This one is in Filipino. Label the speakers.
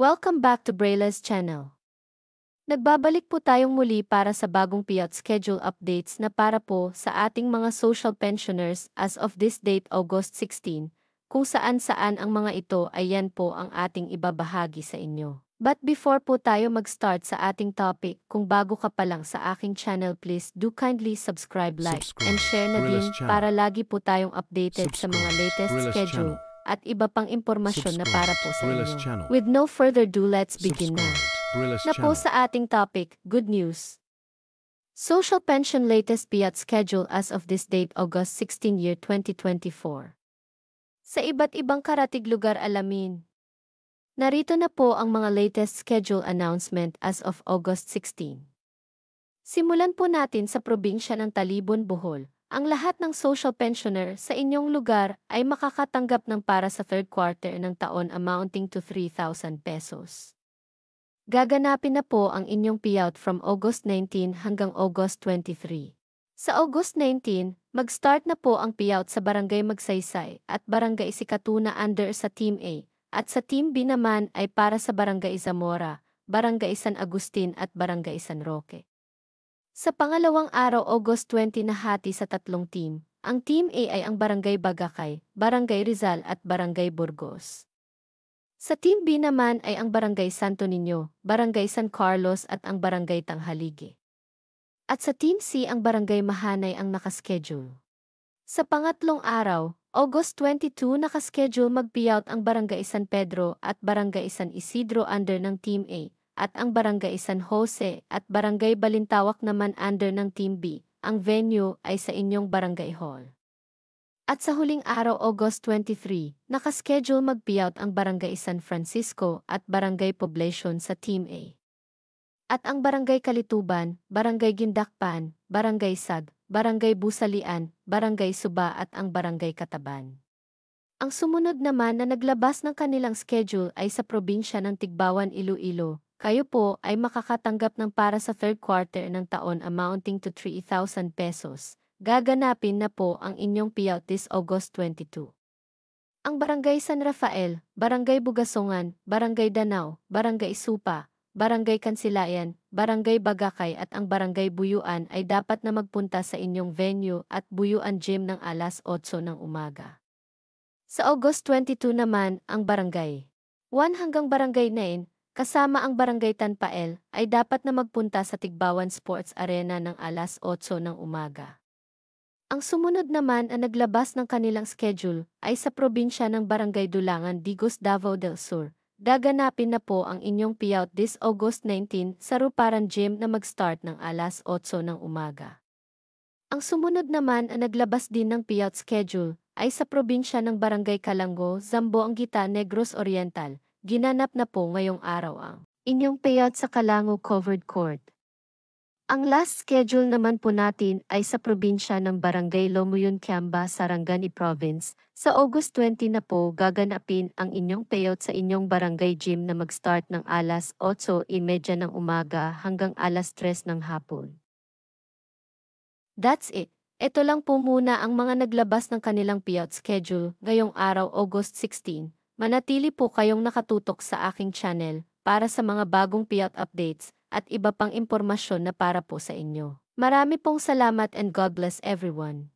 Speaker 1: Welcome back to Brayla's channel. Nagbabalik po tayong muli para sa bagong payout schedule updates na para po sa ating mga social pensioners as of this date August 16, kung saan-saan ang mga ito ay yan po ang ating ibabahagi sa inyo. But before po tayo mag-start sa ating topic, kung bago ka pa lang sa aking channel please do kindly subscribe, like, subscribe. and share na Rilla's din channel. para lagi po tayong updated subscribe. sa mga latest Rilla's schedule. Channel at iba pang impormasyon na para po sa inyo. With no further ado, let's begin na. Na po sa ating topic, good news. Social Pension latest fiat schedule as of this date August 16 year 2024. Sa iba't ibang karatig lugar alamin. Narito na po ang mga latest schedule announcement as of August 16. Simulan po natin sa probinsya ng Talibon, Bohol, ang lahat ng social pensioner sa inyong lugar ay makakatanggap ng para sa third quarter ng taon amounting to 3,000 pesos. Gaganapin na po ang inyong payout from August 19 hanggang August 23. Sa August 19, mag-start na po ang payout sa Barangay Magsaysay at Barangay Sikatuna under sa Team A, at sa Team B naman ay para sa Barangay Zamora, Barangay San Agustin at Barangay San Roque. Sa pangalawang araw August 20 na hati sa tatlong team, ang Team A ay ang Barangay Bagakay, Barangay Rizal at Barangay Burgos. Sa Team B naman ay ang Barangay Santo Niño, Barangay San Carlos at ang Barangay Tanghaligi. At sa Team C ang Barangay Mahanay ang nakaschedule. Sa pangatlong araw, August 22 nakaschedule mag-payout ang Barangay San Pedro at Barangay San Isidro under ng Team A at ang Barangay San Jose at Barangay Balintawak naman under ng Team B. Ang venue ay sa inyong barangay hall. At sa huling araw August 23, nakaschedule mag-payout ang Barangay San Francisco at Barangay Poblacion sa Team A. At ang Barangay Kalituban, Barangay Gindakpan, Barangay Sag, Barangay Busalian, Barangay Suba at ang Barangay Kataban. Ang sumunod naman na naglabas ng kanilang schedule ay sa probinsya ng Tigbawan Iloilo, kayo po ay makakatanggap ng para sa third quarter ng taon amounting to 3,000 pesos. Gaganapin na po ang inyong payout this August 22. Ang Barangay San Rafael, Barangay Bugasungan, Barangay Danao, Barangay Supa, Barangay Kansilayan, Barangay Bagakay at ang Barangay Buyuan ay dapat na magpunta sa inyong venue at Buyuan Gym ng alas 8 ng umaga. Sa August 22 naman, ang Barangay 1 hanggang Barangay 9 kasama ang Barangay Tanpael, ay dapat na magpunta sa Tigbawan Sports Arena ng alas 8 ng umaga. Ang sumunod naman ang naglabas ng kanilang schedule ay sa probinsya ng Barangay Dulangan, Digos, Davao del Sur. Daganapin na po ang inyong payout this August 19 sa Ruparan Gym na mag-start ng alas 8 ng umaga. Ang sumunod naman ang naglabas din ng payout schedule ay sa probinsya ng Barangay Kalango, Zamboanguita, Negros Oriental, ginanap na po ngayong araw ang inyong payout sa Kalango Covered Court. Ang last schedule naman po natin ay sa probinsya ng Barangay Lomuyon Kiamba, Sarangani Province. Sa August 20 na po gaganapin ang inyong payout sa inyong barangay gym na mag-start ng alas 8.30 ng umaga hanggang alas 3 ng hapon. That's it. Ito lang po muna ang mga naglabas ng kanilang payout schedule ngayong araw August 16, Manatili po kayong nakatutok sa aking channel para sa mga bagong payout updates at iba pang impormasyon na para po sa inyo. Marami pong salamat and God bless everyone.